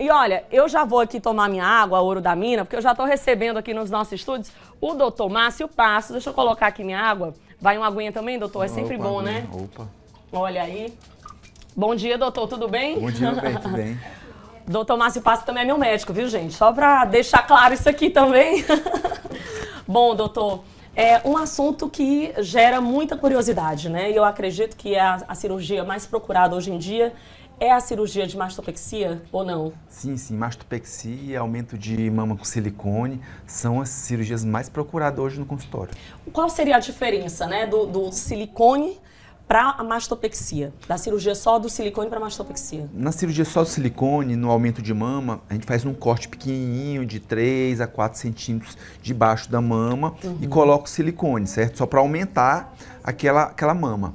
E olha, eu já vou aqui tomar minha água, ouro da mina, porque eu já estou recebendo aqui nos nossos estúdios o doutor Márcio Passos. Deixa eu colocar aqui minha água. Vai uma aguinha também, doutor? É sempre opa, bom, né? Opa. Olha aí. Bom dia, doutor. Tudo bem? Bom dia, Tudo bem? doutor Márcio Passos também é meu médico, viu, gente? Só para deixar claro isso aqui também. bom, doutor é um assunto que gera muita curiosidade, né? E Eu acredito que é a, a, cirurgia mais procurada hoje em dia é a cirurgia de mastopexia ou não? Sim, sim. Mastopexia, aumento de mama com silicone são as cirurgias mais procuradas hoje no consultório. Qual seria a diferença né, do, do silicone para a mastopexia? Da cirurgia só do silicone para a mastopexia? Na cirurgia só do silicone, no aumento de mama, a gente faz um corte pequenininho de 3 a 4 centímetros debaixo da mama uhum. e coloca o silicone, certo? Só para aumentar aquela, aquela mama.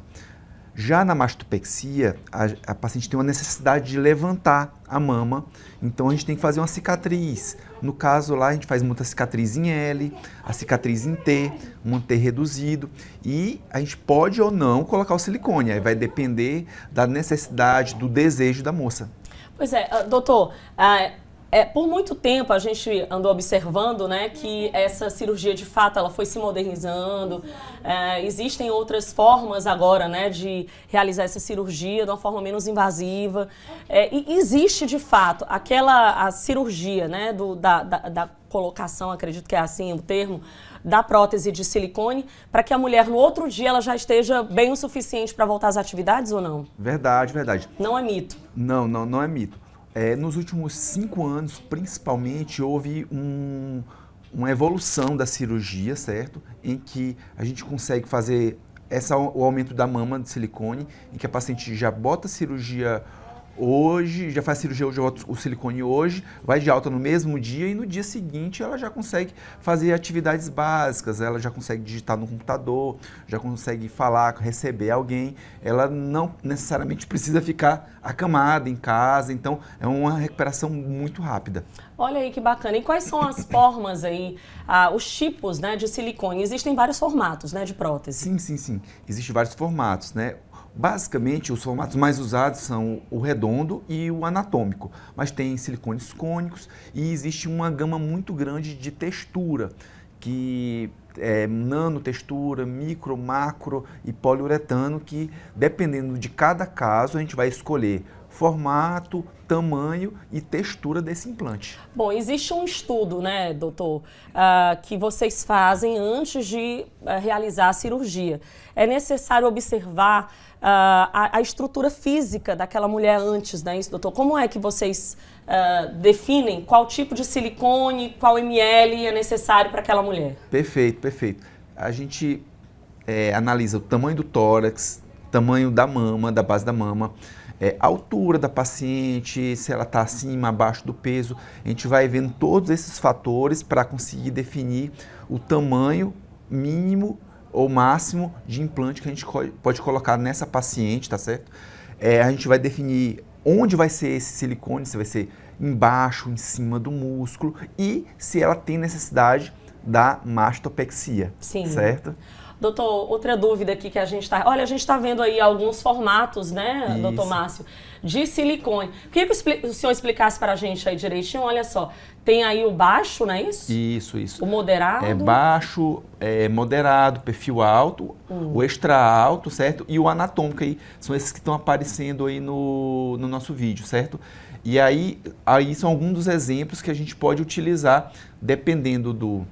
Já na mastopexia, a, a, paciente tem uma necessidade de levantar a mama, então a gente tem que fazer uma cicatriz. No caso lá, a gente faz muita cicatriz em L, a cicatriz em T, um T reduzido, e a gente pode ou não colocar o silicone, aí vai depender da necessidade, do desejo da moça. Pois é, ah, doutor, ah, é, por muito tempo a gente andou observando né, que essa cirurgia de fato ela foi se modernizando. É, existem outras formas agora né, de realizar essa cirurgia de uma forma menos invasiva. É, e existe de fato aquela a cirurgia né, do, da, da, da colocação, acredito que é assim o termo, da prótese de silicone para que a mulher no outro dia ela já esteja bem o suficiente para voltar às atividades ou não? Verdade, verdade. Não é mito. Não, não, não é mito. É, nos últimos cinco anos, principalmente, houve um, uma evolução da cirurgia, certo? Em que a gente consegue fazer essa, o aumento da mama de silicone, em que a paciente já bota cirurgia hoje, já faz cirurgia hoje, o silicone hoje, vai de alta no mesmo dia e no dia seguinte ela já consegue fazer atividades básicas, ela já consegue digitar no computador, já consegue falar, receber alguém, ela não necessariamente precisa ficar acamada em casa, então é uma recuperação muito rápida. Olha aí que bacana. E quais são as formas aí, ah, os tipos né, de silicone? Existem vários formatos né, de prótese. Sim, sim, sim. Existem vários formatos, né? Basicamente, os formatos mais usados são o redondo e o anatômico, mas tem silicones cônicos e existe uma gama muito grande de textura, que é nanotextura, micro, macro e poliuretano, que dependendo de cada caso a gente vai escolher formato, tamanho e textura desse implante. Bom, existe um estudo, né, doutor, uh, que vocês fazem antes de uh, realizar a cirurgia. É necessário observar ah, a, a, estrutura física daquela mulher antes, né, isso, doutor? Como é que vocês uh, definem qual tipo de silicone, qual ml é necessário para aquela mulher? Perfeito, perfeito. A gente é, analisa o tamanho do tórax, tamanho da mama, da base da mama, é, a altura da paciente, se ela está acima, abaixo do peso. A gente vai vendo todos esses fatores para conseguir definir o tamanho mínimo ou máximo de implante que a gente pode colocar nessa paciente, tá certo? É, a gente vai definir onde vai ser esse silicone, se vai ser embaixo, em cima do músculo e se ela tem necessidade da mastopexia, Sim. certo? Sim. Doutor, outra dúvida aqui que a gente está. Olha, a gente está vendo aí alguns formatos, né, Isso. doutor Márcio, de silicone. Queria que o senhor explicasse para a gente aí direitinho. Olha só, tem aí o baixo, não é isso? Isso, isso. O moderado. É baixo, é moderado, perfil alto, hum. o extra alto, certo? E o anatômico aí. São esses que estão aparecendo aí no, no nosso vídeo, certo? E aí, aí são alguns dos exemplos que a gente pode utilizar dependendo do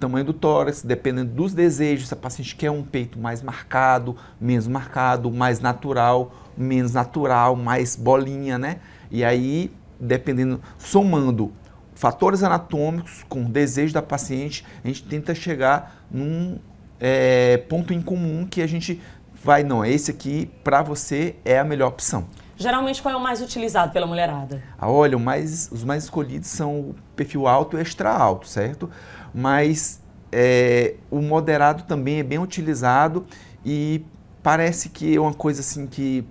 tamanho do tórax, dependendo dos desejos, se a paciente quer um peito mais marcado, menos marcado, mais natural, menos natural, mais bolinha, né? E aí, dependendo, somando fatores anatômicos com o desejo da paciente, a gente tenta chegar num é, ponto em comum que a gente vai, não, esse aqui para você é a melhor opção. Geralmente qual é o mais utilizado pela mulherada? Ah, olha, mais, os mais escolhidos são o perfil alto e extra alto, certo? mas é, o moderado também é bem utilizado e parece que é uma coisa assim que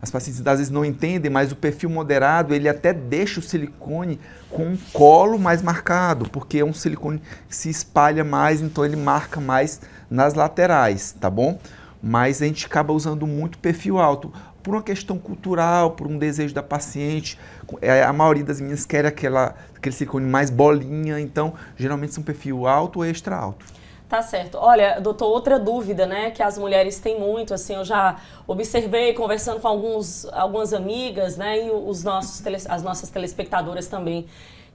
as pacientes às vezes não entendem, mas o perfil moderado ele até deixa o silicone com um colo mais marcado, porque é um silicone que se espalha mais, então ele marca mais nas laterais, tá bom? Mas a gente acaba usando muito perfil alto por uma questão cultural, por um desejo da paciente. É, a maioria das meninas quer aquela, aquele silicone mais bolinha, então geralmente são perfil alto ou extra alto. Tá certo. Olha, doutor, outra dúvida, né, que as mulheres têm muito, assim, eu já observei conversando com alguns, algumas amigas, né, e os nossos, as nossas telespectadoras também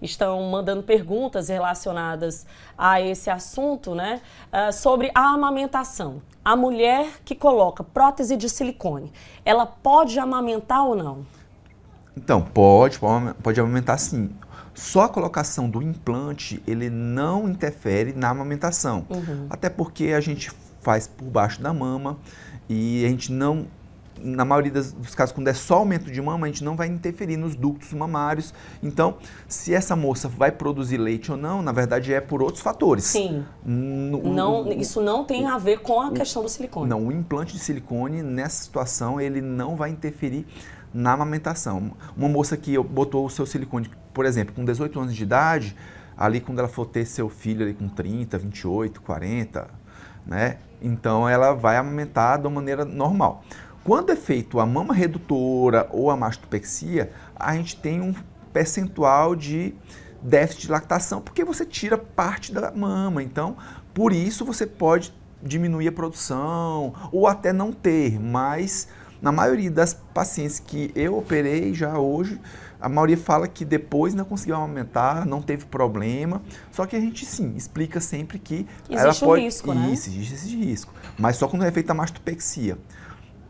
estão mandando perguntas relacionadas a esse assunto, né? Uh, sobre a amamentação. A mulher que coloca prótese de silicone, ela pode amamentar ou não? Então, pode, pode amamentar sim. Só a colocação do implante, ele não interfere na amamentação. Uhum. Até porque a gente faz por baixo da mama e a gente não na maioria dos casos, quando é só aumento de mama, a gente não vai interferir nos ductos mamários. Então, se essa moça vai produzir leite ou não, na verdade é por outros fatores. Sim. No, não, o, isso não tem o, a ver com a o, questão do silicone. Não, o implante de silicone, nessa situação, ele não vai interferir na amamentação. Uma moça que botou o seu silicone, por exemplo, com 18 anos de idade, ali quando ela for ter seu filho ali com 30, 28, 40, né? Então ela vai amamentar de uma maneira normal. Quando é feito a mama redutora ou a mastopexia, a gente tem um percentual de déficit de lactação, porque você tira parte da mama. Então, por isso você pode diminuir a produção ou até não ter, mas na maioria das pacientes que eu operei já hoje, a maioria fala que depois não conseguiu amamentar, não teve problema. Só que a gente sim explica sempre que existe ela pode um risco, né? isso, existe esse risco, mas só quando é feita a mastopexia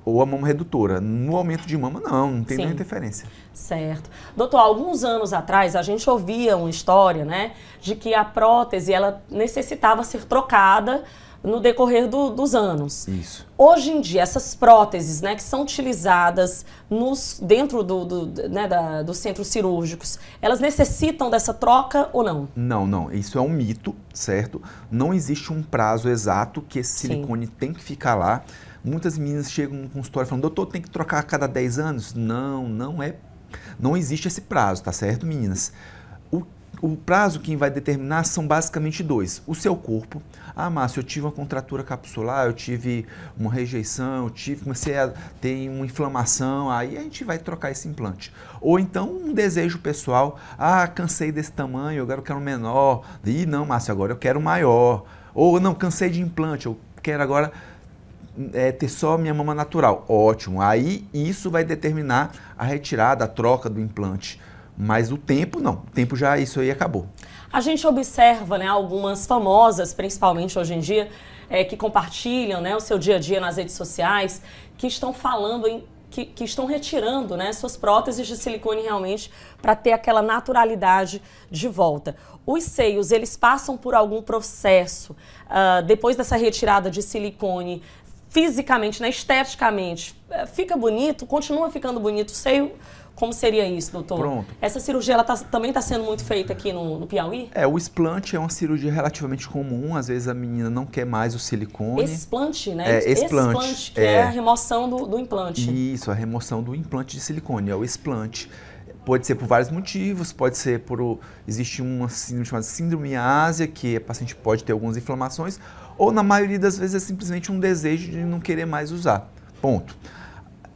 ou a mama redutora. No aumento de mama, não, não tem Sim. nenhuma interferência. Certo. Doutor, alguns anos atrás a gente ouvia uma história, né, de que a prótese ela necessitava ser trocada no decorrer do, dos anos. Isso. Hoje em dia, essas próteses né, que são utilizadas nos, dentro do, do, né, da, dos centros cirúrgicos, elas necessitam dessa troca ou não? Não, não. Isso é um mito, certo? Não existe um prazo exato que esse silicone Sim. tem que ficar lá. Muitas meninas chegam no consultório falando, doutor, tem que trocar a cada 10 anos? Não, não é. Não existe esse prazo, tá certo, meninas? O, o prazo que vai determinar são basicamente dois. O seu corpo. Ah, Márcio, eu tive uma contratura capsular, eu tive uma rejeição, eu tive, comecei a ter uma inflamação, aí a gente vai trocar esse implante. Ou então um desejo pessoal. Ah, cansei desse tamanho, agora eu quero um menor. Ih, não, Márcio, agora eu quero maior. Ou não, cansei de implante, eu quero agora é, ter só minha mama natural. Ótimo. Aí isso vai determinar a retirada, a troca do implante. Mas o tempo não. O tempo já, isso aí acabou. A gente observa né, algumas famosas, principalmente hoje em dia, é, que compartilham né, o seu dia a dia nas redes sociais, que estão falando em que, que, estão retirando né, suas próteses de silicone realmente para ter aquela naturalidade de volta. Os seios, eles passam por algum processo uh, depois dessa retirada de silicone fisicamente, né, esteticamente, é, fica bonito, continua ficando bonito, sei como seria isso, doutor? Pronto. Essa cirurgia ela tá, também está sendo muito feita aqui no, no, Piauí? É, o explante é uma cirurgia relativamente comum. Às vezes a menina não quer mais o silicone. Explante, né? É, explante. explante que é, é a remoção do, do, implante. Isso, a remoção do implante de silicone, é o explante. Pode ser por vários motivos, pode ser por. Existe uma síndrome chamada síndrome ásia, que o paciente pode ter algumas inflamações, ou na maioria das vezes é simplesmente um desejo de não querer mais usar. Ponto.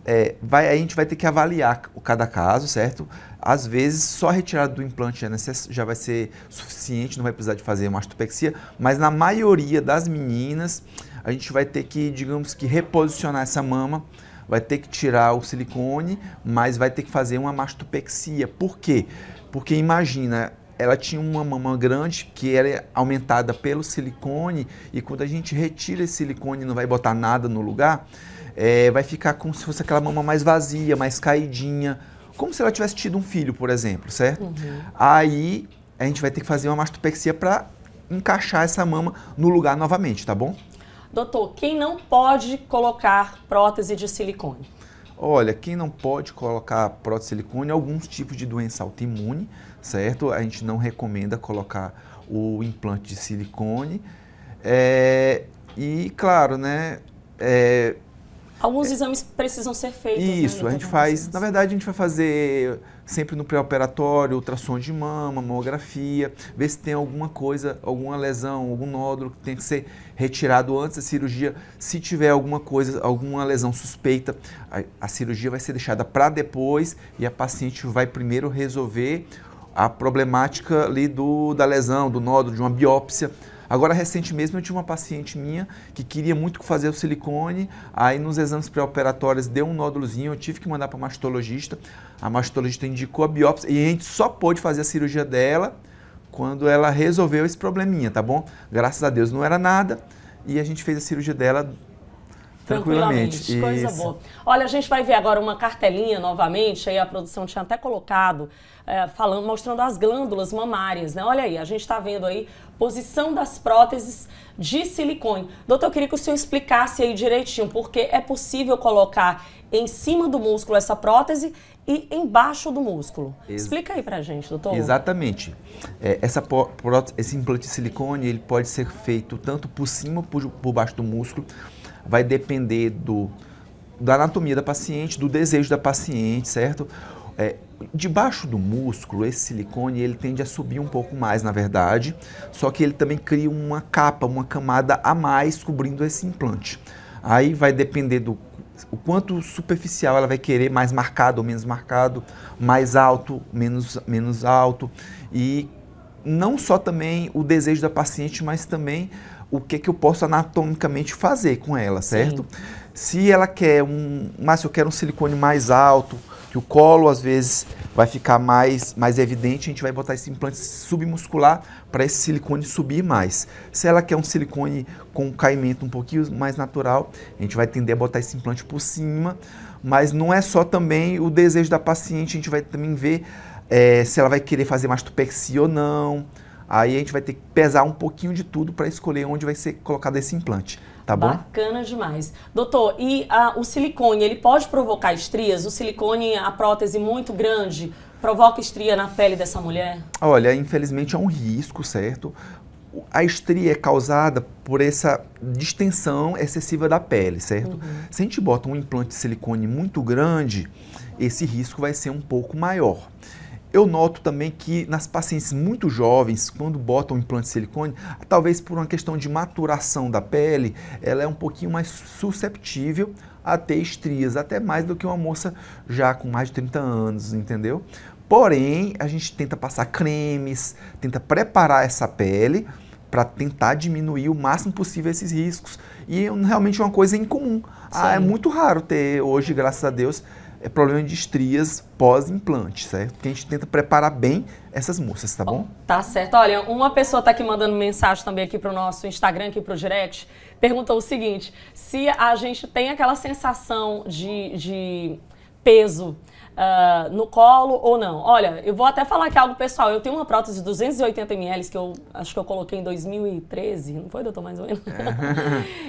É, vai, a gente vai ter que avaliar cada caso, certo? Às vezes, só a retirada do implante já, é já vai ser suficiente, não vai precisar de fazer uma mastopexia, mas na maioria das meninas, a gente vai ter que, digamos que, reposicionar essa mama vai ter que tirar o silicone, mas vai ter que fazer uma mastopexia. Por quê? Porque imagina, ela tinha uma mama grande que era aumentada pelo silicone e quando a gente retira esse silicone e não vai botar nada no lugar, é, vai ficar como se fosse aquela mama mais vazia, mais caidinha, como se ela tivesse tido um filho, por exemplo, certo? Uhum. Aí a gente vai ter que fazer uma mastopexia para encaixar essa mama no lugar novamente, tá bom? Doutor, quem não pode colocar prótese de silicone? Olha, quem não pode colocar prótese de silicone, alguns tipos de doença autoimune, certo? A gente não recomenda colocar o implante de silicone. É, e, claro, né? É, Alguns exames precisam ser feitos. Né, Isso, né? a gente então, faz. Na verdade, a gente vai fazer sempre no pré-operatório, ultrassom de mama, mamografia, ver se tem alguma coisa, alguma lesão, algum nódulo que tem que ser retirado antes da cirurgia. Se tiver alguma coisa, alguma lesão suspeita, a, a cirurgia vai ser deixada para depois e a paciente vai primeiro resolver a problemática ali do, da lesão, do nódulo, de uma biópsia Agora, recente mesmo, eu tinha uma paciente minha que queria muito fazer o silicone, aí nos exames pré-operatórios deu um nódulozinho, eu tive que mandar para a mastologista. A mastologista indicou a biópsia e a gente só pôde fazer a cirurgia dela quando ela resolveu esse probleminha, tá bom? Graças a Deus não era nada e a gente fez a cirurgia dela Tranquilamente. tranquilamente. Coisa boa. Olha, a gente vai ver agora uma cartelinha novamente, aí a produção tinha até colocado, é, falando, mostrando as glândulas mamárias, né? Olha aí, a gente está vendo aí posição das próteses de silicone. Doutor, eu queria que o senhor explicasse aí direitinho, porque é possível colocar em cima do músculo essa prótese e embaixo do músculo. Ex Explica aí pra gente, doutor. Exatamente. É, essa prótese, esse implante de silicone, ele pode ser feito tanto por cima, por, por baixo do músculo, vai depender do, da anatomia da paciente, do desejo da paciente, certo? É, debaixo do músculo, esse silicone ele tende a subir um pouco mais, na verdade, só que ele também cria uma capa, uma camada a mais cobrindo esse implante. Aí vai depender do o quanto superficial ela vai querer, mais marcado ou menos marcado, mais alto, menos, menos alto, e não só também o desejo da paciente, mas também o que, é que eu posso anatomicamente fazer com ela, certo? Sim. Se ela quer um. Mas eu quero um silicone mais alto, que o colo às vezes vai ficar mais, mais evidente, a gente vai botar esse implante submuscular para esse silicone subir mais. Se ela quer um silicone com caimento um pouquinho mais natural, a gente vai tender a botar esse implante por cima, mas não é só também o desejo da paciente, a gente vai também ver é, se ela vai querer fazer mastopexia ou não Aí a gente vai ter que pesar um pouquinho de tudo para escolher onde vai ser colocado esse implante. Tá bom? Bacana demais. Doutor, e a, ah, o silicone, ele pode provocar estrias? O silicone, a prótese muito grande, provoca estria na pele dessa mulher? Olha, infelizmente é um risco, certo? a estria é causada por essa distensão excessiva da pele, certo? Uhum. Se a gente bota um implante de silicone muito grande, esse risco vai ser um pouco maior. Eu noto também que nas pacientes muito jovens, quando botam implante de silicone, talvez por uma questão de maturação da pele, ela é um pouquinho mais susceptível a ter estrias, até mais do que uma moça já com mais de 30 anos, entendeu? Porém, a gente tenta passar cremes, tenta preparar essa pele para tentar diminuir o máximo possível esses riscos. E é realmente é uma coisa incomum. Ah, é muito raro ter hoje, graças a Deus, é problema de estrias pós-implante, certo? Que a gente tenta preparar bem essas moças, tá bom? Oh, tá certo. Olha, uma pessoa tá aqui mandando mensagem também aqui pro nosso Instagram, aqui pro direct, perguntou o seguinte, se a gente tem aquela sensação de, de peso uh, no colo ou não. Olha, eu vou até falar que algo pessoal. Eu tenho uma prótese de 280 ml que eu acho que eu coloquei em 2013, não foi, doutor, mais ou menos?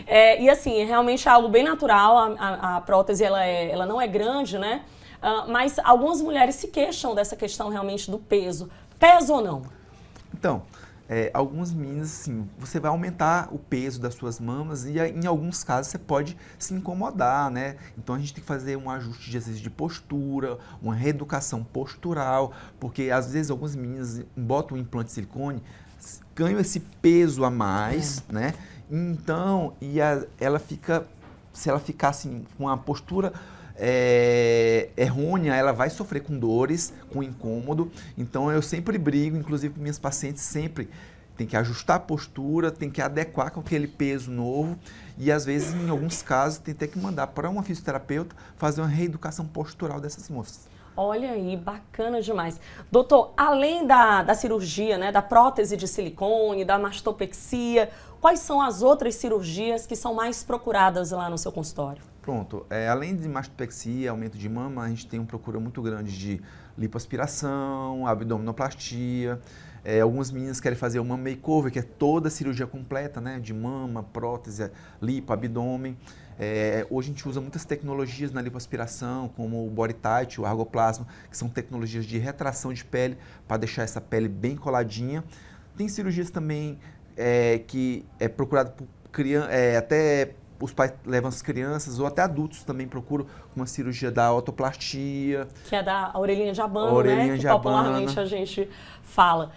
É. é, e assim, é realmente algo bem natural. A, a, a prótese, ela, é, ela não é grande, né? Uh, mas algumas mulheres se queixam dessa questão realmente do peso. Peso ou não? Então, é, alguns meninos, assim, você vai aumentar o peso das suas mamas e em alguns casos você pode se incomodar, né? Então a gente tem que fazer um ajuste de vezes de postura, uma reeducação postural, porque às vezes alguns meninos botam um implante de silicone, ganham esse peso a mais, é. né? Então, e a, ela fica, se ela ficar assim, com a postura é, errônea, é ela vai sofrer com dores, com incômodo. Então eu sempre brigo, inclusive com minhas pacientes, sempre tem que ajustar a postura, tem que adequar com aquele peso novo e às vezes, em alguns casos, tem até que mandar para uma fisioterapeuta fazer uma reeducação postural dessas moças. Olha aí, bacana demais. Doutor, além da, da cirurgia, né, da prótese de silicone, da mastopexia, Quais são as outras cirurgias que são mais procuradas lá no seu consultório? Pronto, é, além de mastopexia, aumento de mama, a gente tem uma procura muito grande de lipoaspiração, abdominoplastia. É, algumas meninas querem fazer uma makeover, que é toda a cirurgia completa, né? De mama, prótese, lipo, abdômen. É, hoje a gente usa muitas tecnologias na lipoaspiração, como o body tight, o argoplasma, que são tecnologias de retração de pele para deixar essa pele bem coladinha. Tem cirurgias também é, que é procurado por criança, é, até os pais levam as crianças, ou até adultos também procuram uma cirurgia da otoplastia. Que é da orelhinha de abano, orelhinha né? que popularmente a gente fala.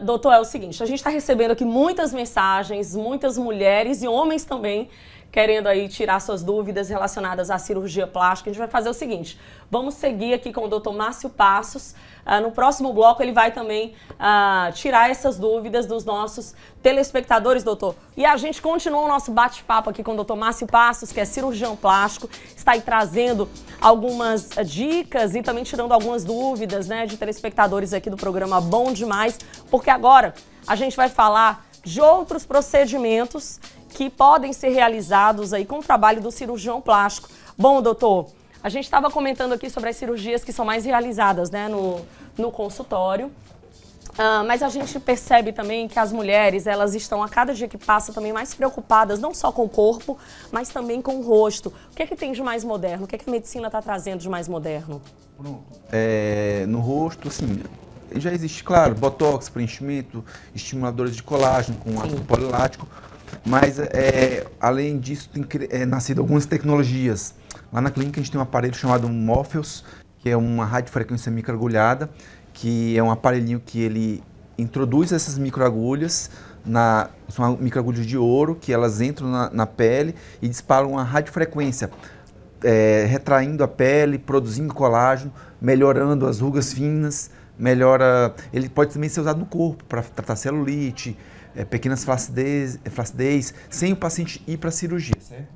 Uh, doutor, é o seguinte, a gente está recebendo aqui muitas mensagens, muitas mulheres e homens também querendo aí tirar suas dúvidas relacionadas à cirurgia plástica, a gente vai fazer o seguinte: vamos seguir aqui com o Dr. Márcio Passos. Ah, no próximo bloco ele vai também ah, tirar essas dúvidas dos nossos telespectadores, doutor. E a gente continua o nosso bate-papo aqui com o Dr. Márcio Passos, que é cirurgião plástico, está aí trazendo algumas ah, dicas e também tirando algumas dúvidas, né, de telespectadores aqui do programa Bom Demais, porque agora a gente vai falar de outros procedimentos que podem ser realizados aí com o trabalho do cirurgião plástico. Bom, doutor, a gente estava comentando aqui sobre as cirurgias que são mais realizadas né, no, no consultório. Uh, mas a gente percebe também que as mulheres, elas estão a cada dia que passa também mais preocupadas, não só com o corpo, mas também com o rosto. O que é que tem de mais moderno? O que é que a medicina está trazendo de mais moderno? Pronto. É, no rosto, sim, já existe, claro, botox, preenchimento, estimuladores de colágeno com ácido polilático, mas, é, além disso, tem é, nascido algumas tecnologias. Lá na clínica a gente tem um aparelho chamado Morpheus, que é uma radiofrequência microagulhada, que é um aparelhinho que ele introduz essas microagulhas, na, são microagulhas de ouro, que elas entram na, na pele e disparam uma radiofrequência, é, retraindo a pele, produzindo colágeno, melhorando as rugas finas, melhora... Ele pode também ser usado no corpo para tratar celulite, é, pequenas flacidez, é, flacidez, sem o paciente ir para a cirurgia, certo?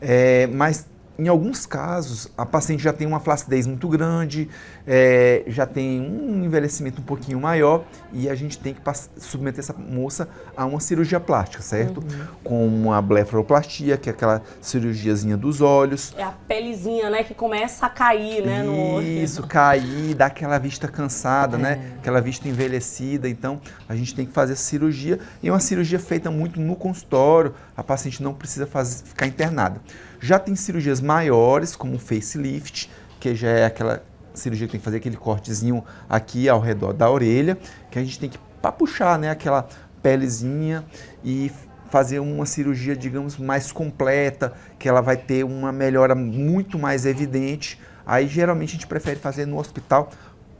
É, mas em alguns casos, a paciente já tem uma flacidez muito grande, é, já tem um envelhecimento um pouquinho maior e a gente tem que submeter essa moça a uma cirurgia plástica, certo? Uhum. Com uma blefaroplastia, que é aquela cirurgiazinha dos olhos. É a pelezinha, né, que começa a cair, né, no olho. Isso, cair, dá aquela vista cansada, né, é. né, aquela vista envelhecida. Então, a gente tem que fazer essa cirurgia e é uma cirurgia feita muito no consultório, a paciente não precisa fazer, ficar internada. Já tem cirurgias maiores, como o facelift, que já é aquela cirurgia que tem que fazer aquele cortezinho aqui ao redor da orelha, que a gente tem que para puxar, né, aquela pelezinha e fazer uma cirurgia, digamos, mais completa, que ela vai ter uma melhora muito mais evidente. Aí geralmente a gente prefere fazer no hospital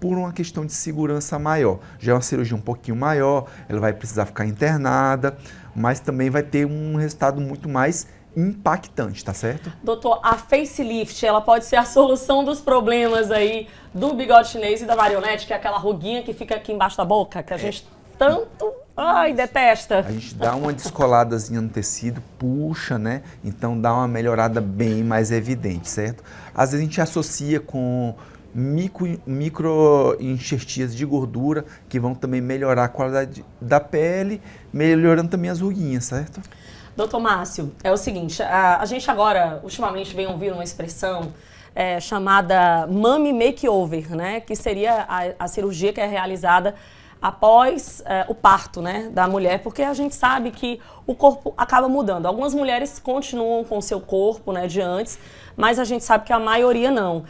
por uma questão de segurança maior. Já é uma cirurgia um pouquinho maior, ela vai precisar ficar internada, mas também vai ter um resultado muito mais impactante, tá certo? Doutor, a facelift, ela pode ser a solução dos problemas aí do bigode chinês e da marionete, que é aquela ruguinha que fica aqui embaixo da boca, que a é. gente tanto Ai, detesta. A gente dá uma descoladazinha no tecido, puxa, né? Então dá uma melhorada bem mais evidente, certo? Às vezes a gente associa com micro, micro enxertias de gordura que vão também melhorar a qualidade da pele, melhorando também as ruguinhas, certo? Doutor Márcio, é o seguinte, a, a gente agora, ultimamente, vem ouvir uma expressão é, chamada mummy makeover, né? Que seria a, a cirurgia que é realizada após é, o parto né, da mulher, porque a gente sabe que o corpo acaba mudando. Algumas mulheres continuam com o seu corpo né, de antes, mas a gente sabe que a maioria não. Uh,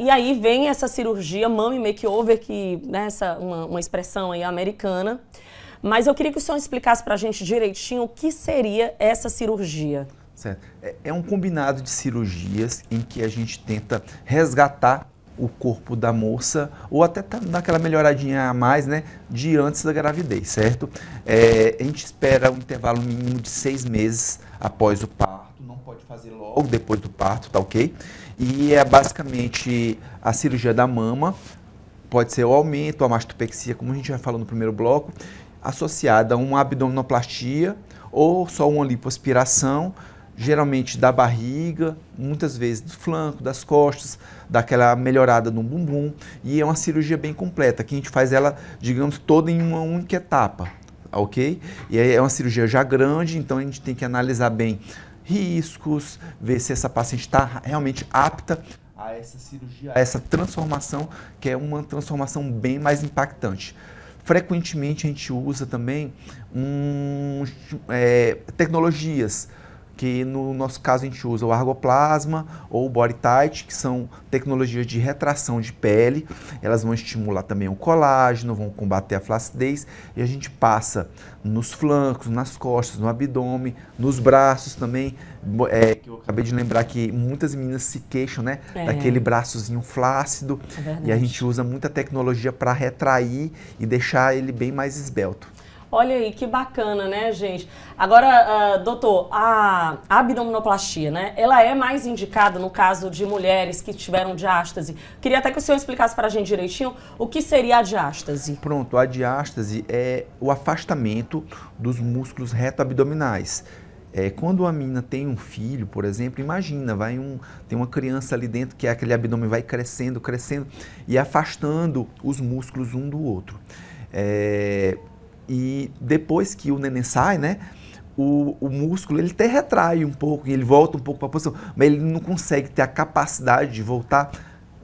e aí vem essa cirurgia mummy makeover, que né, uma, uma expressão aí americana, mas eu queria que o senhor explicasse para a gente direitinho o que seria essa cirurgia. Certo. É, é um combinado de cirurgias em que a gente tenta resgatar o corpo da moça ou até tá naquela melhoradinha a mais, né, de antes da gravidez, certo? É, a gente espera um intervalo mínimo de seis meses após o parto, não pode fazer logo depois do parto, tá ok? E é basicamente a cirurgia da mama, pode ser o aumento, a mastopexia, como a gente já falou no primeiro bloco, associada a uma abdominoplastia ou só uma lipoaspiração, geralmente da barriga, muitas vezes do flanco, das costas, daquela melhorada no bumbum, e é uma cirurgia bem completa, que a gente faz ela, digamos, toda em uma única etapa, ok? E é uma cirurgia já grande, então a gente tem que analisar bem riscos, ver se essa paciente está realmente apta a essa cirurgia, a essa transformação, que é uma transformação bem mais impactante. Frequentemente a gente usa também um, é, tecnologias que no nosso caso a gente usa o argoplasma ou o body tight, que são tecnologias de retração de pele. Elas vão estimular também o colágeno, vão combater a flacidez e a gente passa nos flancos, nas costas, no abdômen, nos braços também. É, que eu acabei de lembrar que muitas meninas se queixam, né, é. daquele braçozinho flácido é e a gente usa muita tecnologia para retrair e deixar ele bem mais esbelto. Olha aí, que bacana, né, gente? Agora, uh, doutor, a abdominoplastia, né? Ela é mais indicada no caso de mulheres que tiveram diástase. Queria até que o senhor explicasse para a gente direitinho o que seria a diástase. Pronto, a diástase é o afastamento dos músculos reto-abdominais. É, quando a menina tem um filho, por exemplo, imagina, vai um, tem uma criança ali dentro que aquele abdômen vai crescendo, crescendo e afastando os músculos um do outro. É, e depois que o neném sai, né? O, o, músculo ele até retrai um pouco, ele volta um pouco para a posição, mas ele não consegue ter a capacidade de voltar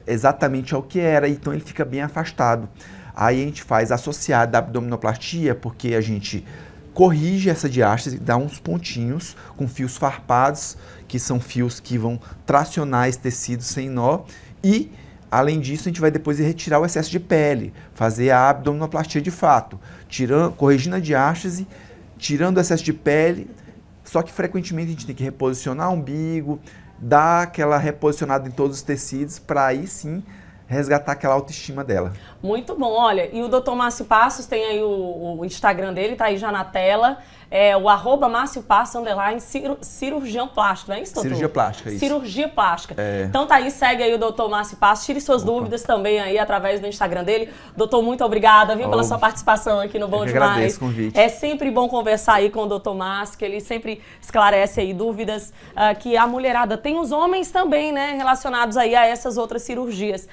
exatamente ao que era, então ele fica bem afastado. Aí a gente faz associada à abdominoplastia, porque a gente corrige essa diástase, dá uns pontinhos com fios farpados, que são fios que vão tracionar esse tecido sem nó, e Além disso, a gente vai depois retirar o excesso de pele, fazer a abdominoplastia de fato, tirando, corrigindo a diástase, tirando o excesso de pele, só que frequentemente a gente tem que reposicionar o umbigo, dar aquela reposicionada em todos os tecidos para aí sim resgatar aquela autoestima dela. Muito bom, olha, e o Dr. Márcio Passos tem aí o, o Instagram dele, tá aí já na tela, é o arroba Márcio Passos, underline, cirurgião plástico, não é isso, doutor? Cirurgia plástica, isso. Cirurgia plástica. É. Então tá aí, segue aí o Dr. Márcio Passos, tire suas Opa. dúvidas também aí através do Instagram dele. Doutor, muito obrigada, viu, oh. pela sua participação aqui no Bom Eu Demais. Agradeço o convite. É sempre bom conversar aí com o Dr. Márcio, que ele sempre esclarece aí dúvidas uh, que a mulherada tem, os homens também, né, relacionados aí a essas outras cirurgias.